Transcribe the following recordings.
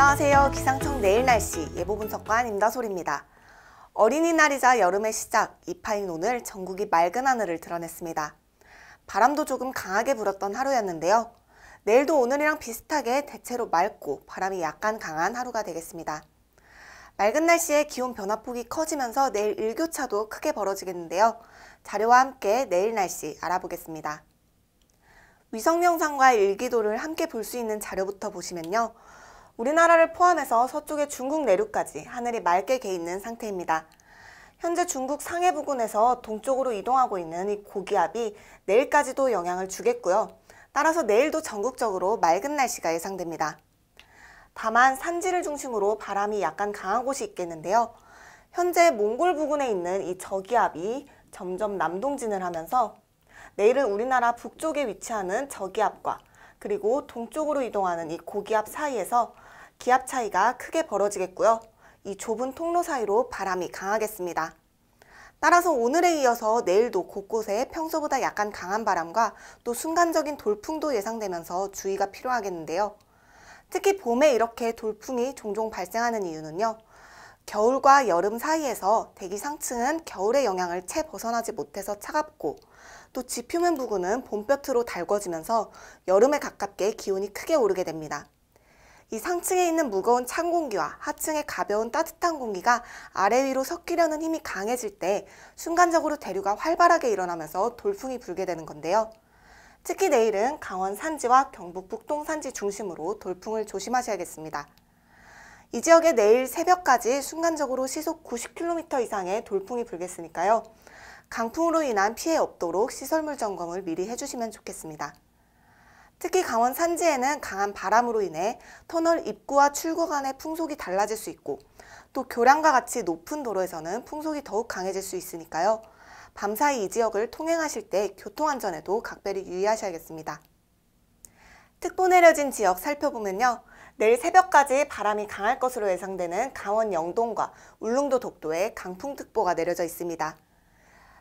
안녕하세요. 기상청 내일 날씨 예보 분석관 임다솔입니다. 어린이날이자 여름의 시작, 이파인 오늘 전국이 맑은 하늘을 드러냈습니다. 바람도 조금 강하게 불었던 하루였는데요. 내일도 오늘이랑 비슷하게 대체로 맑고 바람이 약간 강한 하루가 되겠습니다. 맑은 날씨에 기온 변화폭이 커지면서 내일 일교차도 크게 벌어지겠는데요. 자료와 함께 내일 날씨 알아보겠습니다. 위성 영상과 일기도를 함께 볼 수 있는 자료부터 보시면요. 우리나라를 포함해서 서쪽의 중국 내륙까지 하늘이 맑게 개 있는 상태입니다. 현재 중국 상해 부근에서 동쪽으로 이동하고 있는 이 고기압이 내일까지도 영향을 주겠고요. 따라서 내일도 전국적으로 맑은 날씨가 예상됩니다. 다만 산지를 중심으로 바람이 약간 강한 곳이 있겠는데요. 현재 몽골 부근에 있는 이 저기압이 점점 남동진을 하면서 내일은 우리나라 북쪽에 위치하는 저기압과 그리고 동쪽으로 이동하는 이 고기압 사이에서 기압 차이가 크게 벌어지겠고요. 이 좁은 통로 사이로 바람이 강하겠습니다. 따라서 오늘에 이어서 내일도 곳곳에 평소보다 약간 강한 바람과 또 순간적인 돌풍도 예상되면서 주의가 필요하겠는데요. 특히 봄에 이렇게 돌풍이 종종 발생하는 이유는요. 겨울과 여름 사이에서 대기 상층은 겨울의 영향을 채 벗어나지 못해서 차갑고 또 지표면 부근은 봄볕으로 달궈지면서 여름에 가깝게 기온이 크게 오르게 됩니다. 이 상층에 있는 무거운 찬 공기와 하층의 가벼운 따뜻한 공기가 아래 위로 섞이려는 힘이 강해질 때 순간적으로 대류가 활발하게 일어나면서 돌풍이 불게 되는 건데요. 특히 내일은 강원 산지와 경북 북동 산지 중심으로 돌풍을 조심하셔야겠습니다. 이 지역에 내일 새벽까지 순간적으로 시속 90km 이상의 돌풍이 불겠으니까요. 강풍으로 인한 피해 없도록 시설물 점검을 미리 해주시면 좋겠습니다. 특히 강원 산지에는 강한 바람으로 인해 터널 입구와 출구 간의 풍속이 달라질 수 있고 또 교량과 같이 높은 도로에서는 풍속이 더욱 강해질 수 있으니까요. 밤사이 이 지역을 통행하실 때 교통안전에도 각별히 유의하셔야겠습니다. 특보 내려진 지역 살펴보면요. 내일 새벽까지 바람이 강할 것으로 예상되는 강원 영동과 울릉도 독도에 강풍특보가 내려져 있습니다.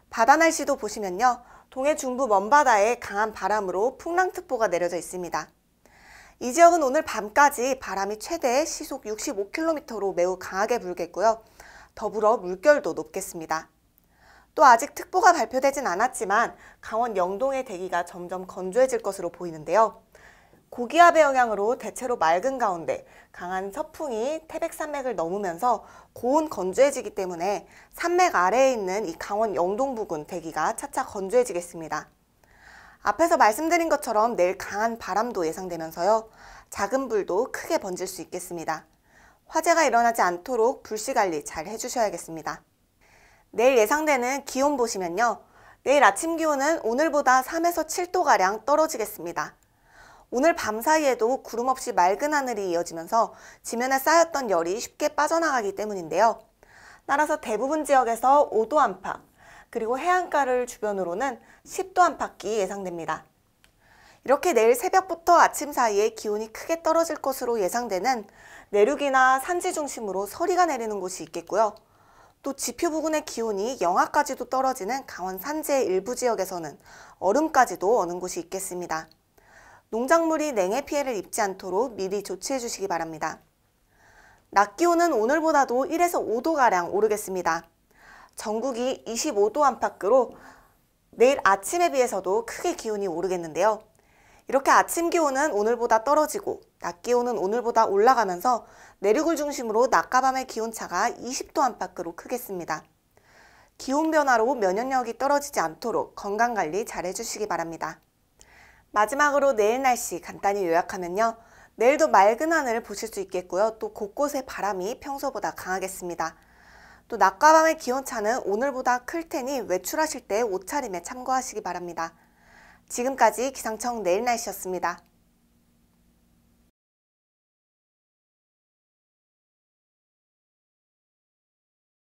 바다 날씨도 보시면요. 동해 중부 먼바다에 강한 바람으로 풍랑특보가 내려져 있습니다. 이 지역은 오늘 밤까지 바람이 최대 시속 65km로 매우 강하게 불겠고요. 더불어 물결도 높겠습니다. 또 아직 특보가 발표되진 않았지만 강원 영동의 대기가 점점 건조해질 것으로 보이는데요. 고기압의 영향으로 대체로 맑은 가운데 강한 서풍이 태백산맥을 넘으면서 고온 건조해지기 때문에 산맥 아래에 있는 이 강원 영동 부근 대기가 차차 건조해지겠습니다. 앞에서 말씀드린 것처럼 내일 강한 바람도 예상되면서요. 작은 불도 크게 번질 수 있겠습니다. 화재가 일어나지 않도록 불씨 관리 잘 해주셔야겠습니다. 내일 예상되는 기온 보시면요. 내일 아침 기온은 오늘보다 3에서 7도가량 떨어지겠습니다. 오늘 밤 사이에도 구름 없이 맑은 하늘이 이어지면서 지면에 쌓였던 열이 쉽게 빠져나가기 때문인데요. 따라서 대부분 지역에서 5도 안팎, 그리고 해안가를 주변으로는 10도 안팎이 예상됩니다. 이렇게 내일 새벽부터 아침 사이에 기온이 크게 떨어질 것으로 예상되는 내륙이나 산지 중심으로 서리가 내리는 곳이 있겠고요. 또 지표 부근의 기온이 영하까지도 떨어지는 강원 산지의 일부 지역에서는 얼음까지도 어는 곳이 있겠습니다. 농작물이 냉해 피해를 입지 않도록 미리 조치해 주시기 바랍니다. 낮 기온은 오늘보다도 1에서 5도가량 오르겠습니다. 전국이 25도 안팎으로 내일 아침에 비해서도 크게 기온이 오르겠는데요. 이렇게 아침 기온은 오늘보다 떨어지고 낮 기온은 오늘보다 올라가면서 내륙을 중심으로 낮과 밤의 기온차가 20도 안팎으로 크겠습니다. 기온 변화로 면역력이 떨어지지 않도록 건강관리 잘 해주시기 바랍니다. 마지막으로 내일 날씨 간단히 요약하면요. 내일도 맑은 하늘을 보실 수 있겠고요. 또 곳곳에 바람이 평소보다 강하겠습니다. 또 낮과 밤의 기온차는 오늘보다 클 테니 외출하실 때 옷차림에 참고하시기 바랍니다. 지금까지 기상청 내일 날씨였습니다.